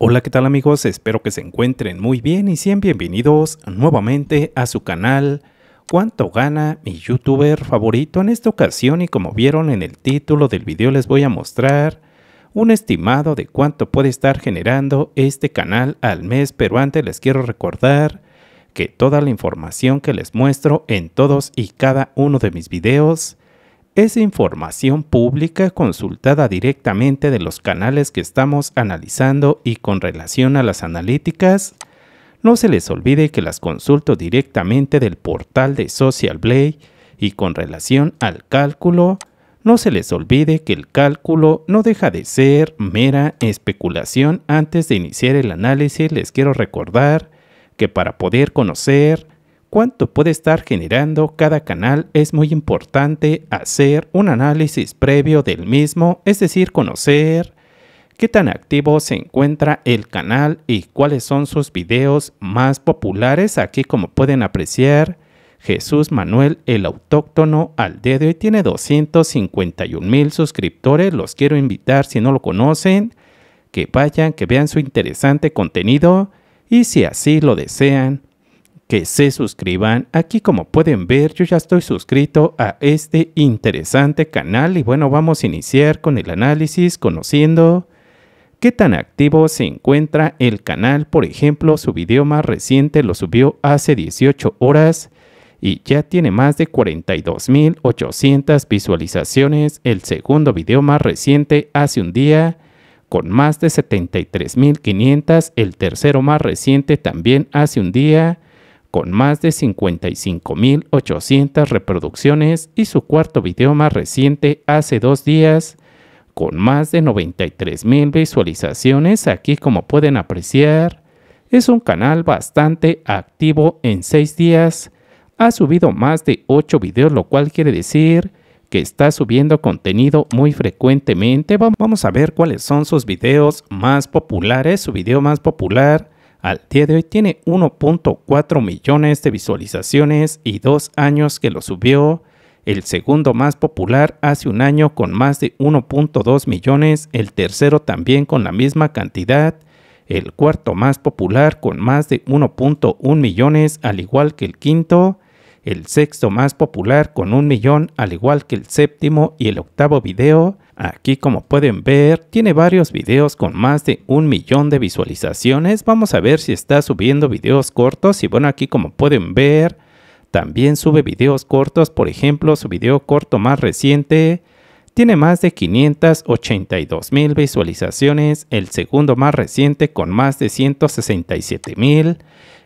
Hola, ¿qué tal amigos? Espero que se encuentren muy bien y sean bienvenidos nuevamente a su canal ¿Cuánto gana mi youtuber favorito? En esta ocasión y como vieron en el título del video les voy a mostrar un estimado de cuánto puede estar generando este canal al mes, pero antes les quiero recordar que toda la información que les muestro en todos y cada uno de mis videos es información pública consultada directamente de los canales que estamos analizando y con relación a las analíticas, no se les olvide que las consulto directamente del portal de Social Blade y con relación al cálculo, no se les olvide que el cálculo no deja de ser mera especulación. Antes de iniciar el análisis les quiero recordar que para poder conocer cuánto puede estar generando cada canal, es muy importante hacer un análisis previo del mismo, es decir, conocer qué tan activo se encuentra el canal y cuáles son sus videos más populares. Aquí como pueden apreciar, Jesús Manuel el autóctono al dedo de tiene 251 mil suscriptores. Los quiero invitar si no lo conocen, que vayan, que vean su interesante contenido y si así lo desean, que se suscriban. Aquí como pueden ver yo ya estoy suscrito a este interesante canal y bueno vamos a iniciar con el análisis conociendo qué tan activo se encuentra el canal. Por ejemplo su video más reciente lo subió hace 18 horas y ya tiene más de 42.800 visualizaciones. El segundo video más reciente hace un día con más de 73.500. El tercero más reciente también hace un día con más de 55.800 reproducciones y su cuarto video más reciente hace dos días con más de 93.000 visualizaciones aquí como pueden apreciar. Es un canal bastante activo en seis días. Ha subido más de 8 videos lo cual quiere decir que está subiendo contenido muy frecuentemente. Vamos a ver cuáles son sus videos más populares. Su video más popular al día de hoy tiene 1.4 millones de visualizaciones y dos años que lo subió. El segundo más popular hace un año con más de 1.2 millones, el tercero también con la misma cantidad, el cuarto más popular con más de 1.1 millones al igual que el quinto, el sexto más popular con un millón al igual que el séptimo y el octavo video. Aquí como pueden ver tiene varios videos con más de un millón de visualizaciones. Vamos a ver si está subiendo videos cortos y bueno aquí como pueden ver también sube videos cortos. Por ejemplo su video corto más reciente tiene más de 582 mil visualizaciones. El segundo más reciente con más de 167 mil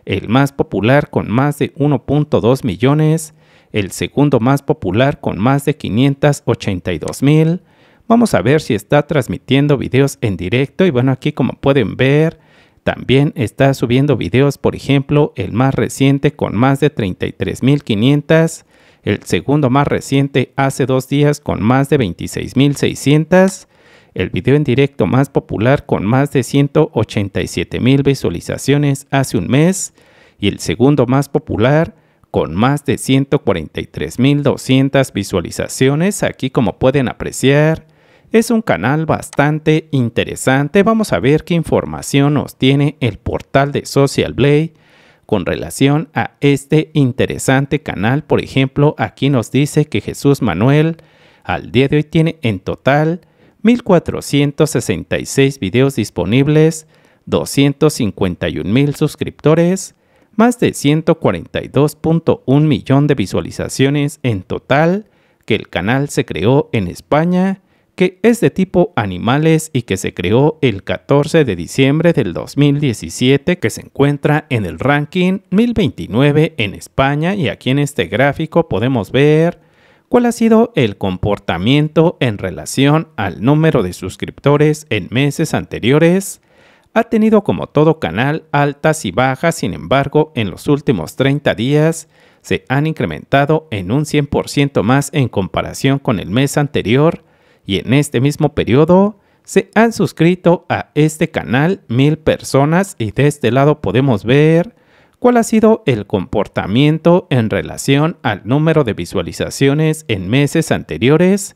el más popular con más de 1.2 millones, el segundo más popular con más de 582 mil. Vamos a ver si está transmitiendo videos en directo y bueno, aquí como pueden ver, también está subiendo videos, por ejemplo, el más reciente con más de 33.500, el segundo más reciente hace dos días con más de 26.600 el video en directo más popular con más de 187 mil visualizaciones hace un mes y el segundo más popular con más de 143.200 visualizaciones. Aquí como pueden apreciar, es un canal bastante interesante. Vamos a ver qué información nos tiene el portal de Social Blade con relación a este interesante canal. Por ejemplo, aquí nos dice que Jesús Manuel al día de hoy tiene en total 1.466 videos disponibles, 251.000 suscriptores, más de 142.1 millón de visualizaciones en total, que el canal se creó en España, que es de tipo animales y que se creó el 14 de diciembre del 2017, que se encuentra en el ranking 1029 en España y aquí en este gráfico podemos ver cuál ha sido el comportamiento en relación al número de suscriptores en meses anteriores. Ha tenido como todo canal altas y bajas, sin embargo, en los últimos 30 días se han incrementado en un 100% más en comparación con el mes anterior y en este mismo periodo se han suscrito a este canal mil personas y de este lado podemos ver cuál ha sido el comportamiento en relación al número de visualizaciones en meses anteriores,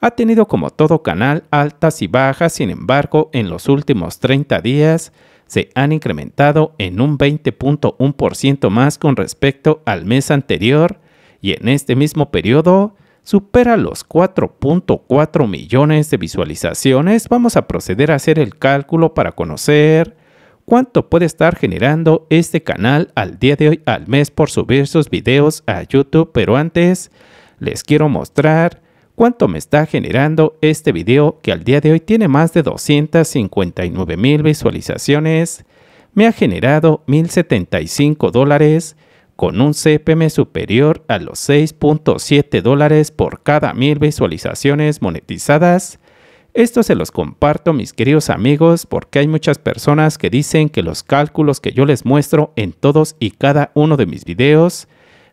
ha tenido como todo canal altas y bajas, sin embargo, en los últimos 30 días se han incrementado en un 20.1% más con respecto al mes anterior y en este mismo periodo supera los 4.4 millones de visualizaciones. Vamos a proceder a hacer el cálculo para conocer cuánto puede estar generando este canal al día de hoy al mes por subir sus videos a YouTube, pero antes les quiero mostrar cuánto me está generando este video que al día de hoy tiene más de 259 mil visualizaciones. Me ha generado 1.075 dólares con un CPM superior a los 6.7 dólares por cada mil visualizaciones monetizadas esto se los comparto mis queridos amigos porque hay muchas personas que dicen que los cálculos que yo les muestro en todos y cada uno de mis videos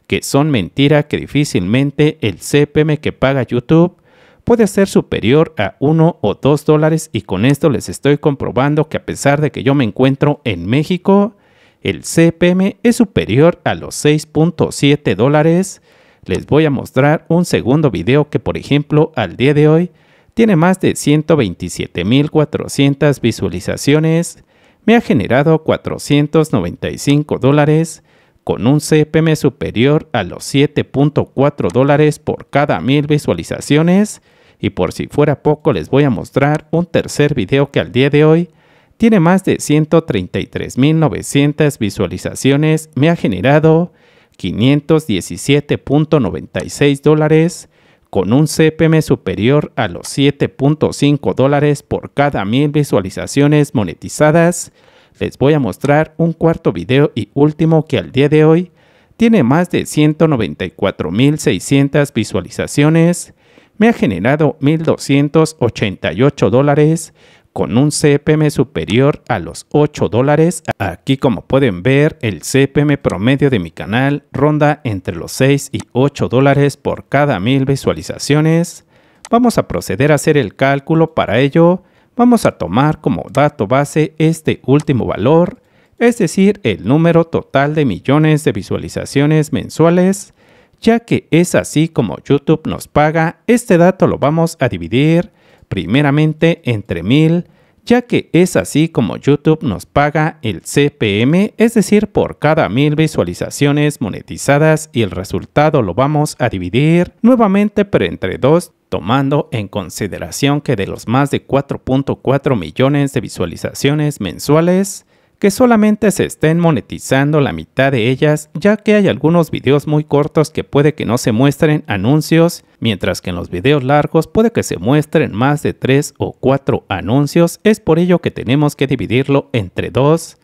que son mentira que difícilmente el CPM que paga YouTube puede ser superior a 1 o 2 dólares y con esto les estoy comprobando que a pesar de que yo me encuentro en México, el CPM es superior a los 6.7 dólares. Les voy a mostrar un segundo video que por ejemplo al día de hoy tiene más de 127.400 visualizaciones, me ha generado 495 dólares, con un CPM superior a los 7.4 dólares por cada 1000 visualizaciones, y por si fuera poco les voy a mostrar un tercer video que al día de hoy tiene más de 133.900 visualizaciones, me ha generado 517.96 dólares, con un CPM superior a los 7.5 dólares por cada mil visualizaciones monetizadas, les voy a mostrar un cuarto video y último que al día de hoy tiene más de 194.600 visualizaciones, me ha generado 1.288 dólares con un CPM superior a los 8 dólares. Aquí como pueden ver el CPM promedio de mi canal ronda entre los 6 y 8 dólares por cada mil visualizaciones. Vamos a proceder a hacer el cálculo para ello. Vamos a tomar como dato base este último valor, es decir, el número total de millones de visualizaciones mensuales, ya que es así como YouTube nos paga, este dato lo vamos a dividir primeramente entre mil, ya que es así como YouTube nos paga el CPM, es decir, por cada mil visualizaciones monetizadas y el resultado lo vamos a dividir nuevamente pero entre dos tomando en consideración que de los más de 4.4 millones de visualizaciones mensuales, que solamente se estén monetizando la mitad de ellas, ya que hay algunos videos muy cortos que puede que no se muestren anuncios, mientras que en los videos largos puede que se muestren más de 3 o 4 anuncios, es por ello que tenemos que dividirlo entre 2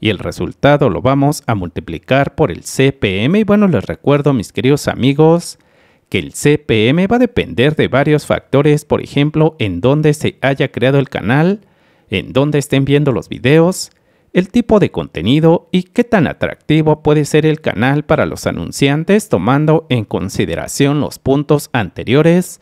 y el resultado lo vamos a multiplicar por el CPM y bueno les recuerdo mis queridos amigos que el CPM va a depender de varios factores, por ejemplo, en dónde se haya creado el canal, en dónde estén viendo los videos, el tipo de contenido y qué tan atractivo puede ser el canal para los anunciantes tomando en consideración los puntos anteriores,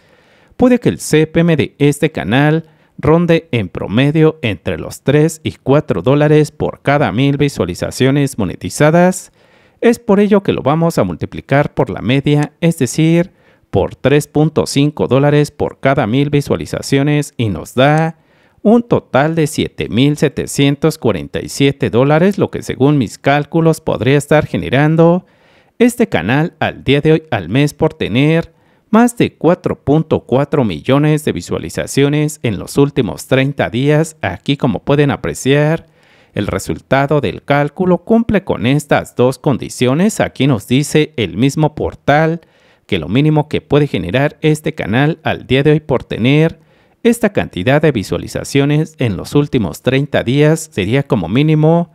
puede que el CPM de este canal ronde en promedio entre los 3 y 4 dólares por cada mil visualizaciones monetizadas. Es por ello que lo vamos a multiplicar por la media, es decir, por 3.5 dólares por cada mil visualizaciones y nos da un total de 7.747 dólares, lo que según mis cálculos podría estar generando este canal al día de hoy al mes por tener más de 4.4 millones de visualizaciones en los últimos 30 días. Aquí como pueden apreciar, el resultado del cálculo cumple con estas dos condiciones. Aquí nos dice el mismo portal que lo mínimo que puede generar este canal al día de hoy por tener esta cantidad de visualizaciones en los últimos 30 días sería como mínimo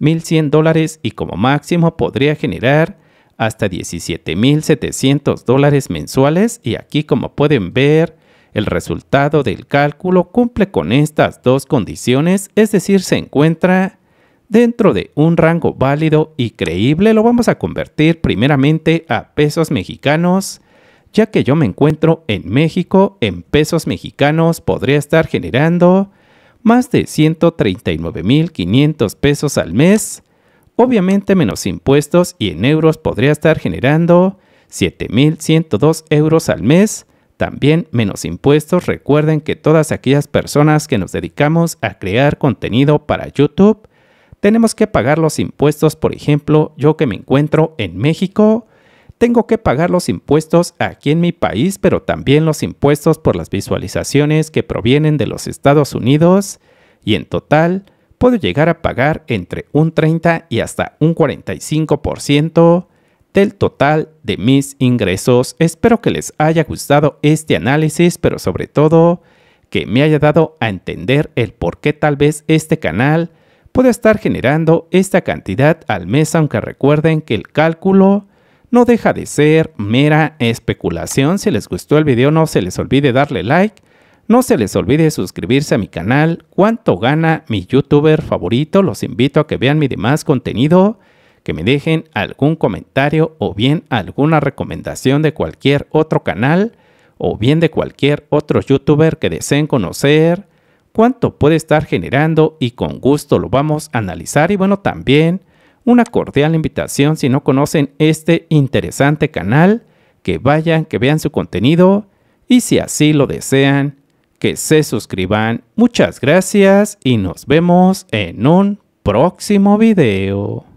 1.100 dólares y como máximo podría generar hasta 17.700 dólares mensuales y aquí como pueden ver el resultado del cálculo cumple con estas dos condiciones, es decir, se encuentra dentro de un rango válido y creíble. Lo vamos a convertir primeramente a pesos mexicanos ya que yo me encuentro en México en pesos mexicanos, podría estar generando más de 139.500 pesos al mes, obviamente menos impuestos y en euros podría estar generando 7.102 euros al mes, también menos impuestos. Recuerden que todas aquellas personas que nos dedicamos a crear contenido para YouTube, tenemos que pagar los impuestos, por ejemplo, yo que me encuentro en México, tengo que pagar los impuestos aquí en mi país, pero también los impuestos por las visualizaciones que provienen de los Estados Unidos y en total puedo llegar a pagar entre un 30 y hasta un 45% del total de mis ingresos. Espero que les haya gustado este análisis, pero sobre todo que me haya dado a entender el por qué tal vez este canal pueda estar generando esta cantidad al mes, aunque recuerden que el cálculo no deja de ser mera especulación. Si les gustó el video no se les olvide darle like. No se les olvide suscribirse a mi canal. ¿Cuánto gana mi youtuber favorito? Los invito a que vean mi demás contenido, que me dejen algún comentario o bien alguna recomendación de cualquier otro canal o bien de cualquier otro youtuber que deseen conocer. ¿Cuánto puede estar generando? Y con gusto lo vamos a analizar. Y bueno, también una cordial invitación si no conocen este interesante canal, que vayan, que vean su contenido y si así lo desean, que se suscriban. Muchas gracias y nos vemos en un próximo video.